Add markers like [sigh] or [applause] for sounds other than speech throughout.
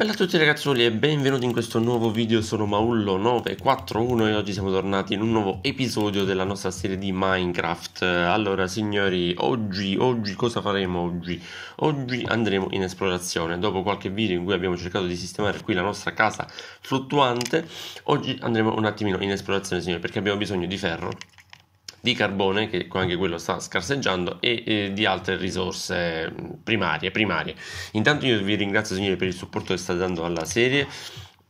Bella a tutti ragazzoli e benvenuti in questo nuovo video, sono Maullo941 e oggi siamo tornati in un nuovo episodio della nostra serie di Minecraft Allora signori, oggi, oggi cosa faremo oggi? Oggi andremo in esplorazione, dopo qualche video in cui abbiamo cercato di sistemare qui la nostra casa fluttuante Oggi andremo un attimino in esplorazione signori perché abbiamo bisogno di ferro di carbone, che anche quello sta scarseggiando, e eh, di altre risorse primarie, primarie. Intanto io vi ringrazio signori per il supporto che state dando alla serie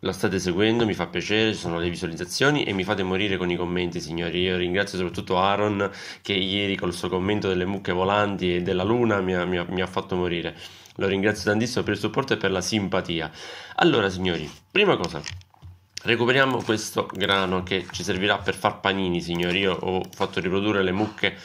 la state seguendo, mi fa piacere, ci sono le visualizzazioni e mi fate morire con i commenti, signori. Io ringrazio soprattutto Aaron che ieri col suo commento delle mucche volanti e della luna mi ha, mi ha, mi ha fatto morire. Lo ringrazio tantissimo per il supporto e per la simpatia. Allora, signori, prima cosa, Recuperiamo questo grano che ci servirà per far panini, signori. Io ho fatto riprodurre le mucche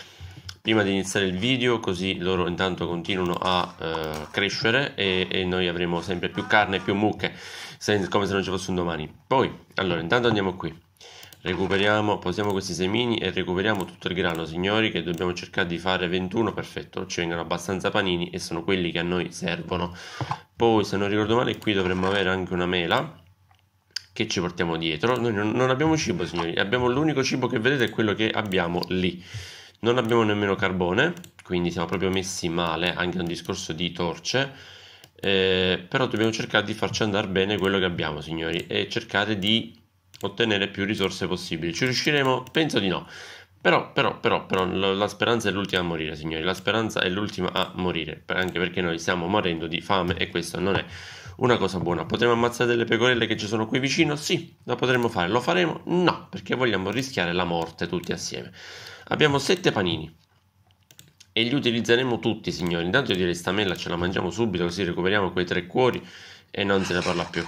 prima di iniziare il video, così loro intanto continuano a eh, crescere e, e, noi avremo sempre più carne e più mucche, se, come se non ci fosse un domani. Poi, allora, intanto andiamo qui. Recuperiamo, posiamo questi semini e recuperiamo tutto il grano, signori, che dobbiamo cercare di fare 21, perfetto, ci vengono abbastanza panini e sono quelli che a noi servono. Poi, se non ricordo male, qui dovremmo avere anche una mela che ci portiamo dietro. Noi non, non abbiamo cibo, signori, abbiamo l'unico cibo che vedete è quello che abbiamo lì. Non abbiamo nemmeno carbone, quindi siamo proprio messi male anche a un discorso di torce. Eh, però dobbiamo cercare di farci andare bene quello che abbiamo, signori, e cercare di ottenere più risorse possibili. Ci riusciremo? Penso di no. Però, però, però, però la speranza è l'ultima a morire, signori. La speranza è l'ultima a morire, anche perché noi stiamo morendo di fame e questo non è una cosa buona. Potremmo ammazzare delle pecorelle che ci sono qui vicino? Sì, lo potremmo fare. Lo faremo? No, perché vogliamo rischiare la morte tutti assieme. Abbiamo sette panini. E li utilizzeremo tutti, signori. Intanto io direi stamella ce la mangiamo subito, così recuperiamo quei tre cuori e non se ne parla più.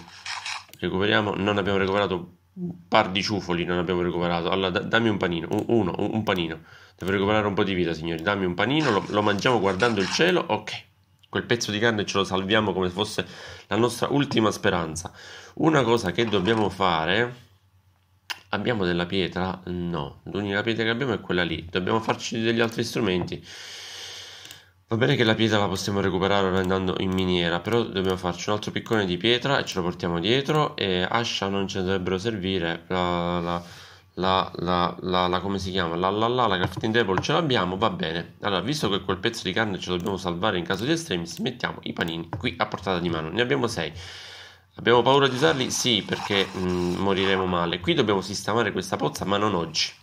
Recuperiamo, non abbiamo recuperato un par di ciufoli, non abbiamo recuperato. Allora, da, dammi un panino, un, uno, un, un, panino. Devo recuperare un po' di vita, signori. Dammi un panino, lo, lo mangiamo guardando il cielo, ok quel pezzo di carne ce lo salviamo come se fosse la nostra ultima speranza. Una cosa che dobbiamo fare. Abbiamo della pietra? No, l'unica pietra che abbiamo è quella lì. Dobbiamo farci degli altri strumenti. Va bene che la pietra la possiamo recuperare andando in miniera, però dobbiamo farci un altro piccone di pietra e ce lo portiamo dietro e ascia non ci dovrebbero servire. La, la la, la, la, la, come si chiama? La, la, la, la crafting table ce l'abbiamo, va bene. Allora, visto che quel pezzo di carne ce lo dobbiamo salvare in caso di estremis, mettiamo i panini qui a portata di mano. Ne abbiamo 6. Abbiamo paura di usarli? Sì, perché mh, mm, moriremo male. Qui dobbiamo sistemare questa pozza, ma non oggi.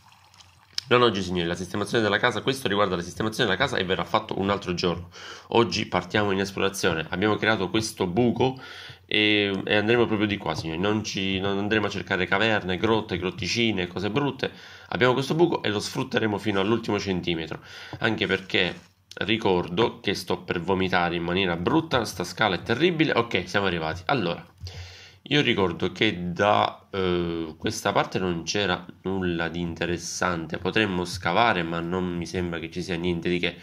Non oggi signori, la sistemazione della casa, questo riguarda la sistemazione della casa e verrà fatto un altro giorno. Oggi partiamo in esplorazione, abbiamo creato questo buco e, e andremo proprio di qua signori, non, ci, non andremo a cercare caverne, grotte, grotticine, cose brutte. Abbiamo questo buco e lo sfrutteremo fino all'ultimo centimetro, anche perché ricordo che sto per vomitare in maniera brutta, sta scala è terribile. Ok, siamo arrivati. Allora... Io ricordo che da eh, questa parte non c'era nulla di interessante, potremmo scavare, ma non mi sembra che ci sia niente di che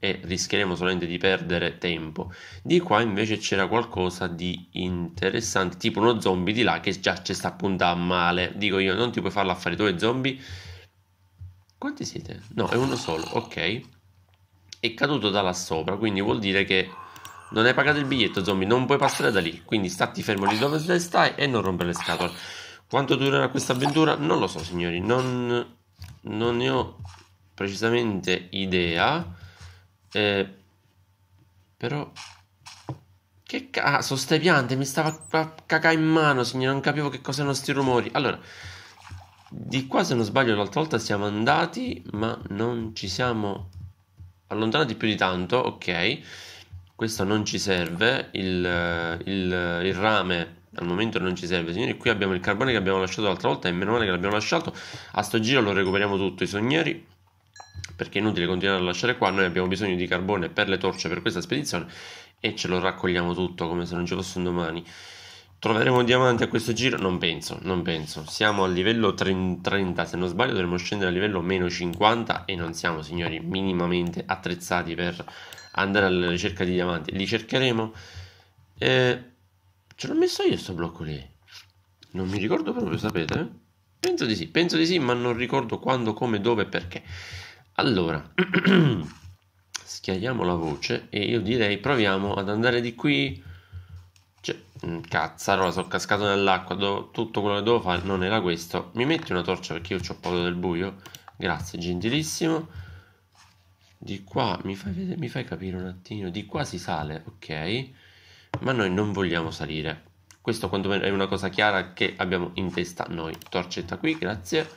e rischieremo solamente di perdere tempo. Di qua invece c'era qualcosa di interessante, tipo uno zombie di là che già ci sta puntando male. Dico io, non ti puoi farla fare due zombie. Quanti siete? No, è uno solo, ok. È caduto da là sopra, quindi vuol dire che non hai pagato il biglietto, zombie, non puoi passare da lì. Quindi statti fermo lì dove stai e non rompere le scatole. Quanto durerà questa avventura? Non lo so, signori. Non, non ne ho precisamente idea. Eh, però... Che cazzo, ah, ste piante mi stava a cacà in mano, signori. Non capivo che cosa erano sti rumori. Allora, di qua, se non sbaglio, l'altra volta siamo andati, ma non ci siamo allontanati più di tanto. Ok questo non ci serve, il, il, il rame al momento non ci serve signori qui abbiamo il carbone che abbiamo lasciato l'altra volta e meno male che l'abbiamo lasciato a sto giro lo recuperiamo tutto i sogneri perché è inutile continuare a lasciare qua noi abbiamo bisogno di carbone per le torce per questa spedizione e ce lo raccogliamo tutto come se non ci fosse un domani troveremo diamanti a questo giro? non penso, non penso siamo al livello 30 se non sbaglio dovremmo scendere al livello meno 50 e non siamo signori minimamente attrezzati per andare alla ricerca di diamanti. Li cercheremo. Eh, ce l'ho messo io sto blocco lì. Non mi ricordo proprio, sapete? Penso di sì, penso di sì, ma non ricordo quando, come, dove e perché. Allora, [clears throat] schiariamo la voce e io direi proviamo ad andare di qui. Cioè, mm, cazzarola, sono cascato nell'acqua, do, tutto quello che devo fare non era questo. Mi metti una torcia perché io ho paura del buio. Grazie, gentilissimo di qua mi fai, vedere, mi fai capire un attimo di qua si sale ok ma noi non vogliamo salire questo quantomeno è una cosa chiara che abbiamo in testa noi torcetta qui grazie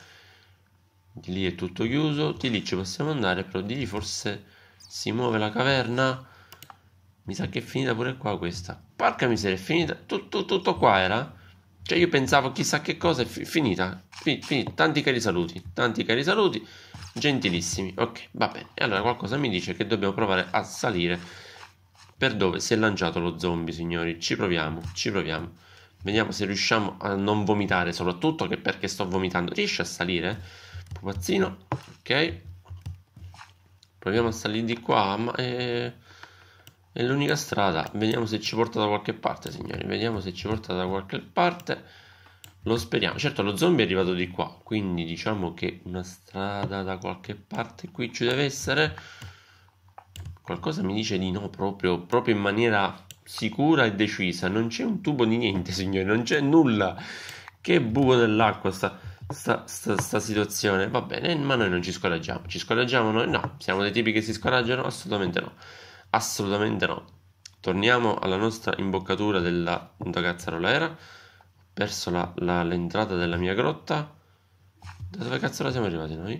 di lì è tutto chiuso di lì ci possiamo andare però di lì forse si muove la caverna mi sa che è finita pure qua questa porca miseria è finita tutto, tutto qua era cioè io pensavo chissà che cosa è fi- finita. Fi- finita. Tanti cari saluti, tanti cari saluti, gentilissimi. Ok, va bene. E allora qualcosa mi dice che dobbiamo provare a salire per dove si è lanciato lo zombie, signori. Ci proviamo, ci proviamo. Vediamo se riusciamo a non vomitare, soprattutto che perché sto vomitando. Riesce a salire? Pupazzino, ok. Proviamo a salire di qua, ma... Eh... È l'unica strada. Vediamo se ci porta da qualche parte, signori. Vediamo se ci porta da qualche parte. Lo speriamo. Certo, lo zombie è arrivato di qua. Quindi diciamo che una strada da qualche parte qui ci deve essere. Qualcosa mi dice di no proprio, proprio in maniera sicura e decisa. Non c'è un tubo di niente, [laughs] signori. Non c'è nulla. Che buco dell'acqua sta... Sta, sta, sta, situazione. Va bene, ma noi non ci scoraggiamo. Ci scoraggiamo noi? No. Siamo dei tipi che si scoraggiano? Assolutamente no. Assolutamente no. Torniamo alla nostra imboccatura della punta cazzarolera. Ho perso la, la, l'entrata della mia grotta. Da dove cazzo siamo arrivati noi?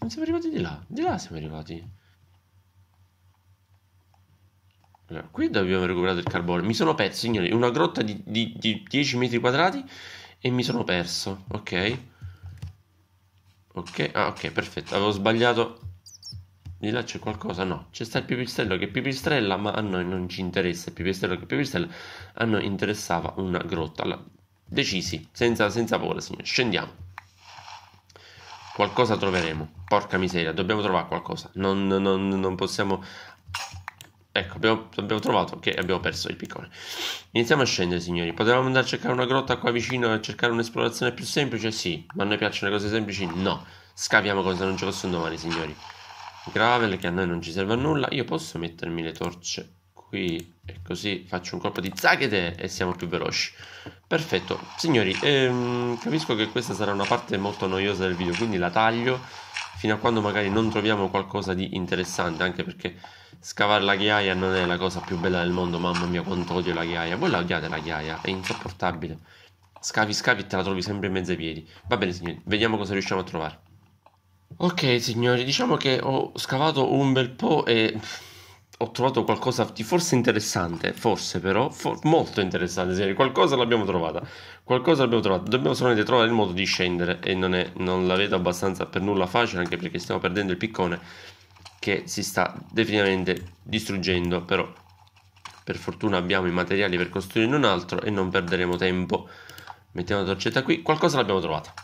Non siamo arrivati di là. Di là siamo arrivati. Allora, qui abbiamo recuperato il carbone. Mi sono perso, signori. Una grotta di, di, di 10 metri quadrati e mi sono perso. Ok. Ok, ah, ok, perfetto. Avevo sbagliato di là c'è qualcosa, no, c'è sta il pipistrello che pipistrella, ma a noi non ci interessa il pipistrello che pipistrella, a noi interessava una grotta. Allora, decisi, senza, senza paura, signore, scendiamo. Qualcosa troveremo, porca miseria, dobbiamo trovare qualcosa, non, non, non possiamo... Ecco, abbiamo, abbiamo, trovato che abbiamo perso il piccone. Iniziamo a scendere, signori. Potevamo andare a cercare una grotta qua vicino a cercare un'esplorazione più semplice? Sì, ma a noi piacciono le cose semplici? No. Scaviamo cosa non ci lo sono domani, signori gravel che a noi non ci serve a nulla io posso mettermi le torce qui e così faccio un colpo di zaghete e siamo più veloci perfetto signori ehm, capisco che questa sarà una parte molto noiosa del video quindi la taglio fino a quando magari non troviamo qualcosa di interessante anche perché scavare la ghiaia non è la cosa più bella del mondo mamma mia quanto odio la ghiaia voi la odiate la ghiaia è insopportabile scavi scavi e te la trovi sempre in mezzo ai piedi va bene signori vediamo cosa riusciamo a trovare Ok signori, diciamo che ho scavato un bel po' e ho trovato qualcosa di forse interessante, forse però, for- molto interessante, signori, qualcosa l'abbiamo trovata, qualcosa l'abbiamo trovata, dobbiamo solamente trovare il modo di scendere e non, è, non la vedo abbastanza per nulla facile anche perché stiamo perdendo il piccone che si sta definitivamente distruggendo, però per fortuna abbiamo i materiali per costruire un altro e non perderemo tempo. Mettiamo la torcetta qui, qualcosa l'abbiamo trovata.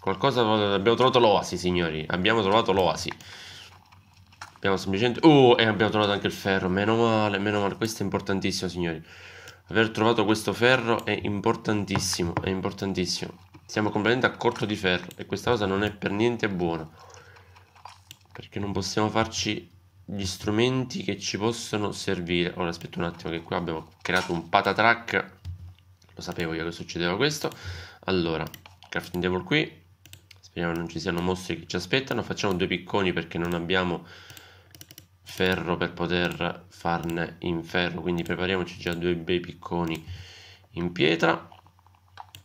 Qualcosa abbiamo trovato l'oasi, signori. Abbiamo trovato l'oasi. Abbiamo semplicemente Oh, e abbiamo trovato anche il ferro. Meno male, meno male, questo è importantissimo, signori. Aver trovato questo ferro è importantissimo, è importantissimo. Siamo completamente a corto di ferro e questa cosa non è per niente buona. Perché non possiamo farci gli strumenti che ci possono servire. Ora aspetta un attimo che qua abbiamo creato un patatrack. Lo sapevo io che succedeva questo. Allora, crafting table qui, Speriamo non ci siano mostri che ci aspettano. Facciamo due picconi perché non abbiamo ferro per poter farne in ferro. Quindi prepariamoci già due bei picconi in pietra.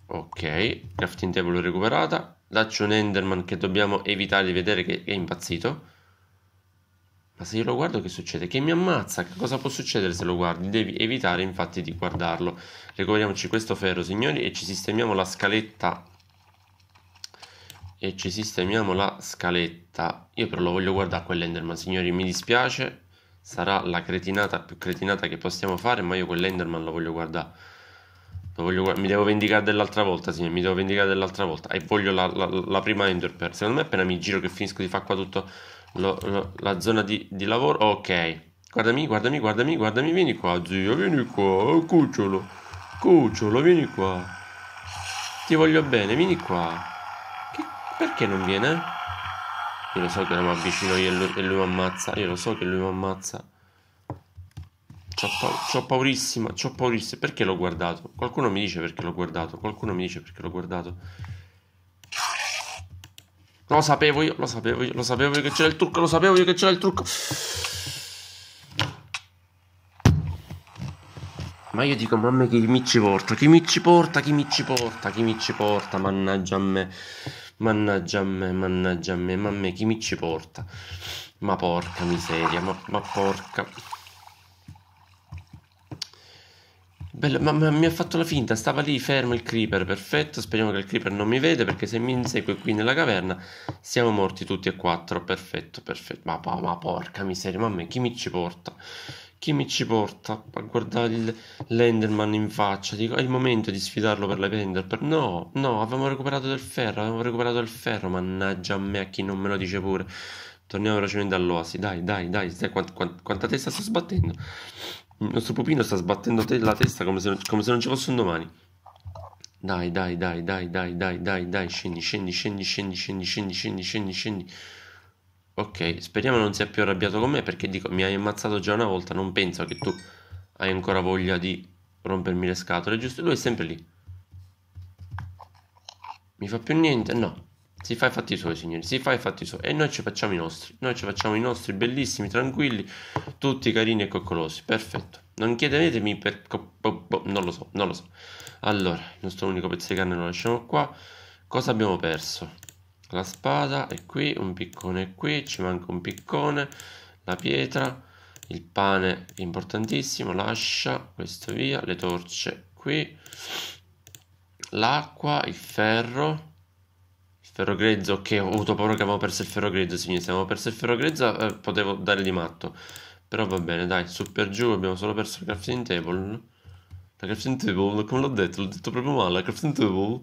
Ok, crafting table recuperata. Laccio un enderman che dobbiamo evitare di vedere che è impazzito. Ma se io lo guardo che succede? Che mi ammazza, che cosa può succedere se lo guardi? Devi evitare infatti di guardarlo. Recuperiamoci questo ferro signori e ci sistemiamo la scaletta e ci sistemiamo la scaletta. Io però lo voglio guardare quell'Enderman, signori, mi dispiace, sarà la cretinata più cretinata che possiamo fare, ma io quell'Enderman lo voglio guardare. Lo voglio guard mi devo vendicare dell'altra volta, signori, mi devo vendicare dell'altra volta. E voglio la, la, la prima Enderman. Secondo me appena mi giro che finisco di fare qua tutto lo, lo, la zona di, di lavoro, ok. Guardami, guardami, guardami, guardami, vieni qua, zio, vieni qua, oh, cucciolo, cucciolo, vieni qua. Ti voglio bene, vieni qua. Perché non viene? Io lo so che mi avvicino io e lui, lui mi ammazza. Io lo so che lui mi ammazza. C'ho, pa- c'ho paurissima, c'ho paurissima. Perché l'ho guardato? Qualcuno mi dice perché l'ho guardato. Qualcuno mi dice perché l'ho guardato. Lo sapevo io, lo sapevo io, lo sapevo io che c'era il trucco, lo sapevo io che c'era il trucco. Ma io dico, mamma, chi mi ci porta? Chi mi ci porta? Chi mi ci porta? Chi mi ci porta? Mannaggia a me. Mannaggia a me, mannaggia a me, ma a me chi mi ci porta? Ma porca miseria, ma, ma porca. Bello, ma, ma, mi ha fatto la finta, stava lì fermo il creeper, perfetto, speriamo che il creeper non mi vede perché se mi insegue qui nella caverna siamo morti tutti e quattro, perfetto, perfetto, ma, ma, ma porca miseria, ma a me chi mi ci porta? chi mi ci porta a guardare Lenderman in faccia? Dico, è il momento di sfidarlo per la Paperderper. No, no, avevamo recuperato del ferro, avevamo recuperato del ferro, mannaggia a me a chi non me lo dice pure. Torniamo velocemente all'oasi, dai, dai, dai, stai, quant, quant, quanta testa sta sbattendo? Il nostro pupino sta sbattendo te- la testa come se, non, come se non ci fosse un domani. Dai, dai, dai, dai, dai, dai, dai, dai, scendi, scendi, scendi, scendi, scendi, scendi, scendi, scendi. scendi. Ok, speriamo non sia più arrabbiato con me perché dico, mi hai ammazzato già una volta, non penso che tu hai ancora voglia di rompermi le scatole, giusto? Lui è sempre lì. Mi fa più niente? No. Si fa i fatti suoi, signori, si fa i fatti suoi. E noi ci facciamo i nostri. Noi ci facciamo i nostri, bellissimi, tranquilli, tutti carini e coccolosi. Perfetto. Non chiedetemi per... Boh, boh, non lo so, non lo so. Allora, il nostro unico pezzo di carne lo lasciamo qua. Cosa abbiamo perso? la spada è qui, un piccone è qui, ci manca un piccone, la pietra, il pane è importantissimo, l'ascia, questo via, le torce qui, l'acqua, il ferro, il ferro grezzo, che ho avuto paura che avevo perso il ferro grezzo, signori, se avevo perso il ferro grezzo eh, potevo dare di matto, però va bene, dai, su per giù abbiamo solo perso il crafting table, la crafting table, come l'ho detto, l'ho detto proprio male, la crafting table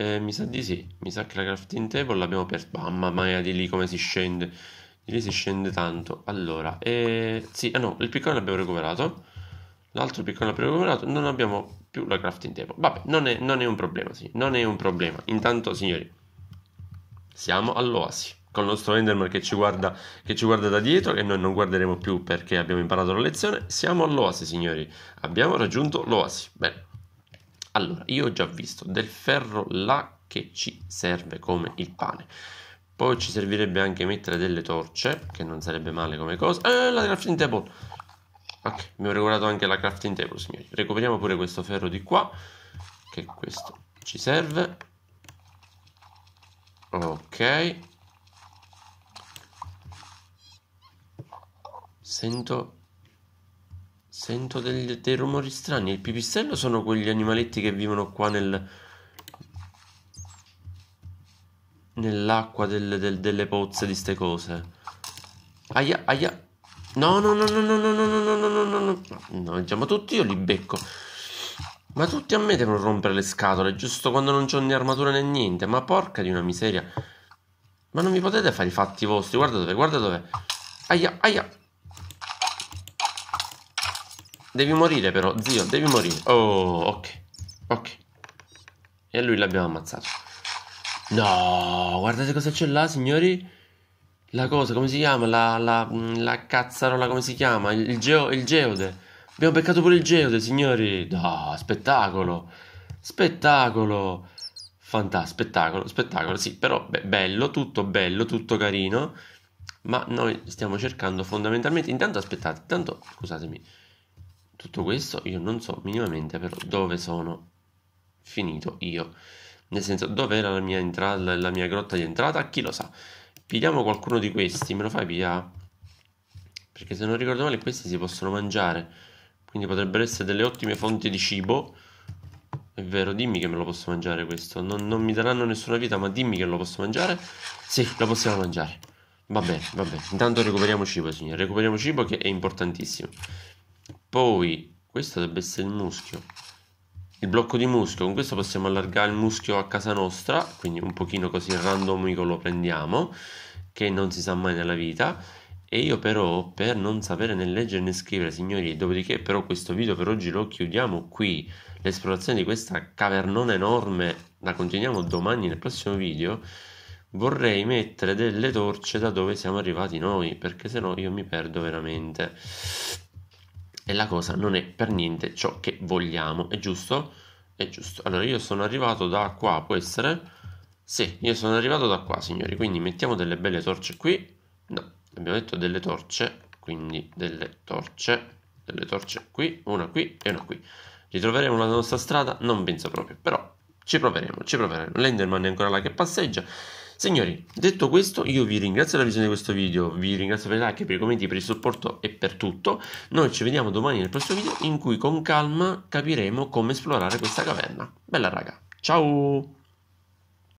eh, mi sa di sì, mi sa che la crafting table l'abbiamo persa. Mamma mia, di lì come si scende. Di lì si scende tanto. Allora, eh, sì, ah no, il piccone l'abbiamo recuperato. L'altro piccone l'abbiamo recuperato. Non abbiamo più la crafting table. Vabbè, non è, non è un problema, sì, non è un problema. Intanto, signori, siamo all'oasi con il nostro Enderman che ci, guarda, che ci guarda da dietro che noi non guarderemo più perché abbiamo imparato la lezione. Siamo all'oasi, signori. Abbiamo raggiunto l'oasi. Bene. Allora, io ho già visto del ferro là che ci serve come il pane. Poi ci servirebbe anche mettere delle torce, che non sarebbe male come cosa. Eh, la crafting table! Ok, mi ho regolato anche la crafting table, signori. Recuperiamo pure questo ferro di qua, che questo ci serve. Ok. Sento Sento degli, dei rumori strani. Il pipistrello sono quegli animaletti che vivono qua nel... Nell'acqua del, del, delle pozze di ste cose. Aia, aia. No, no, no, no, no, no, no, no, no, no, no, no. No, già, ma tutti io li becco. Ma tutti a me devono rompere le scatole, giusto quando non c'ho né armatura né niente. Ma porca di una miseria. Ma non mi potete fare i fatti vostri. Guarda dove, guarda dove. Aia, aia. Devi morire però, zio, devi morire. Oh, ok. Ok. E lui l'abbiamo ammazzato. No, guardate cosa c'è là, signori. La cosa, come si chiama? La, la, la cazzarola, come si chiama? Il, il, geo, il geode. Abbiamo beccato pure il geode, signori. No, spettacolo. Spettacolo. Fantastico, spettacolo, spettacolo, sì, però be bello, tutto bello, tutto carino, ma noi stiamo cercando fondamentalmente, intanto aspettate, intanto scusatemi, tutto questo io non so minimamente però dove sono finito io nel senso dove era la mia entrata la mia grotta di entrata chi lo sa pigliamo qualcuno di questi me lo fai via perché se non ricordo male questi si possono mangiare quindi potrebbero essere delle ottime fonti di cibo è vero dimmi che me lo posso mangiare questo non, non mi daranno nessuna vita ma dimmi che lo posso mangiare sì lo possiamo mangiare va bene va bene intanto recuperiamo cibo signore recuperiamo cibo che è importantissimo poi questo dovrebbe essere il muschio il blocco di muschio con questo possiamo allargare il muschio a casa nostra quindi un pochino così randomico lo prendiamo che non si sa mai nella vita e io però per non sapere né leggere né scrivere signori dopodiché però questo video per oggi lo chiudiamo qui l'esplorazione di questa cavernona enorme la continuiamo domani nel prossimo video vorrei mettere delle torce da dove siamo arrivati noi perché se no io mi perdo veramente e la cosa non è per niente ciò che vogliamo, è giusto? È giusto. Allora io sono arrivato da qua, può essere? Sì, io sono arrivato da qua, signori, quindi mettiamo delle belle torce qui. No, abbiamo detto delle torce, quindi delle torce, delle torce qui, una qui e una qui. Ritroveremo la nostra strada? Non penso proprio, però ci proveremo, ci proveremo. Lenderman è ancora là che passeggia. Signori, detto questo, io vi ringrazio per la visione di questo video, vi ringrazio per i like, per i commenti, per il supporto e per tutto. Noi ci vediamo domani nel prossimo video in cui con calma capiremo come esplorare questa caverna. Bella raga, ciao!